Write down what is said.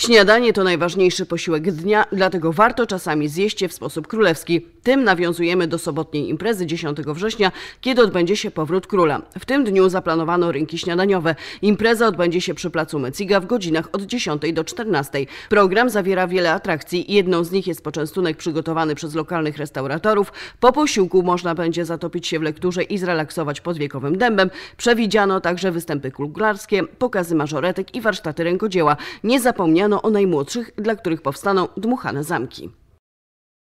Śniadanie to najważniejszy posiłek dnia, dlatego warto czasami zjeść je w sposób królewski. Tym nawiązujemy do sobotniej imprezy 10 września, kiedy odbędzie się powrót króla. W tym dniu zaplanowano rynki śniadaniowe. Impreza odbędzie się przy placu Meciga w godzinach od 10 do 14. Program zawiera wiele atrakcji. Jedną z nich jest poczęstunek przygotowany przez lokalnych restauratorów. Po posiłku można będzie zatopić się w lekturze i zrelaksować pod wiekowym dębem. Przewidziano także występy kuglarskie, pokazy mażoretek i warsztaty rękodzieła. Nie zapomniano myślano o najmłodszych, dla których powstaną dmuchane zamki.